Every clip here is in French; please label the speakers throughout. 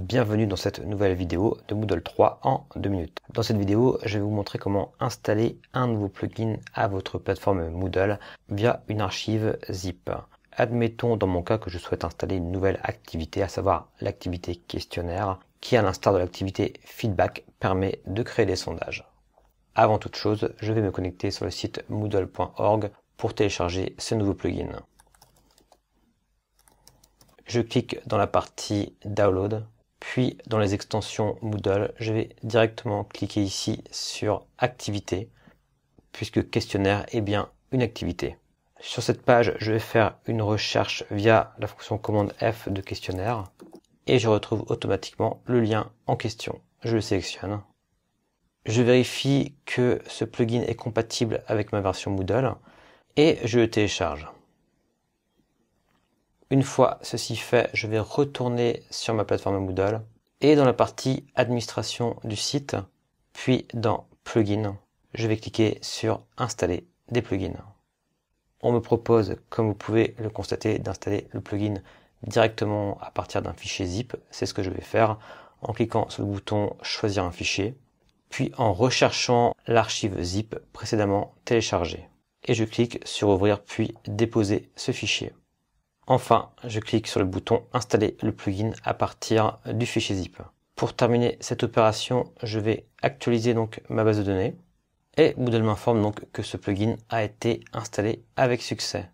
Speaker 1: Bienvenue dans cette nouvelle vidéo de Moodle 3 en 2 minutes. Dans cette vidéo, je vais vous montrer comment installer un nouveau plugin à votre plateforme Moodle via une archive zip. Admettons dans mon cas que je souhaite installer une nouvelle activité, à savoir l'activité questionnaire, qui à l'instar de l'activité feedback permet de créer des sondages. Avant toute chose, je vais me connecter sur le site moodle.org pour télécharger ce nouveau plugin. Je clique dans la partie Download puis dans les extensions Moodle, je vais directement cliquer ici sur activité, puisque questionnaire est bien une activité. Sur cette page, je vais faire une recherche via la fonction commande F de questionnaire et je retrouve automatiquement le lien en question. Je le sélectionne. Je vérifie que ce plugin est compatible avec ma version Moodle et je le télécharge. Une fois ceci fait, je vais retourner sur ma plateforme Moodle et dans la partie administration du site, puis dans plugins, je vais cliquer sur installer des plugins. On me propose, comme vous pouvez le constater, d'installer le plugin directement à partir d'un fichier zip. C'est ce que je vais faire en cliquant sur le bouton choisir un fichier, puis en recherchant l'archive zip précédemment téléchargée. Et je clique sur ouvrir puis déposer ce fichier. Enfin, je clique sur le bouton installer le plugin à partir du fichier zip. Pour terminer cette opération, je vais actualiser donc ma base de données et Moodle m'informe donc que ce plugin a été installé avec succès.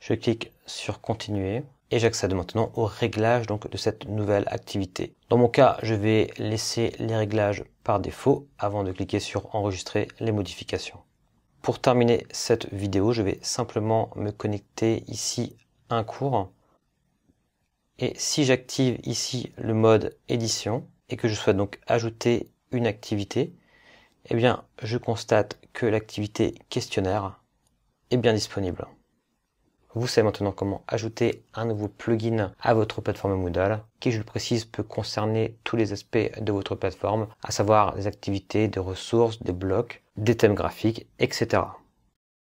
Speaker 1: Je clique sur continuer et j'accède maintenant aux réglages donc de cette nouvelle activité. Dans mon cas, je vais laisser les réglages par défaut avant de cliquer sur enregistrer les modifications. Pour terminer cette vidéo, je vais simplement me connecter ici un cours. Et si j'active ici le mode édition et que je souhaite donc ajouter une activité, eh bien, je constate que l'activité questionnaire est bien disponible. Vous savez maintenant comment ajouter un nouveau plugin à votre plateforme Moodle, qui, je le précise, peut concerner tous les aspects de votre plateforme, à savoir les activités, des ressources, des blocs, des thèmes graphiques, etc.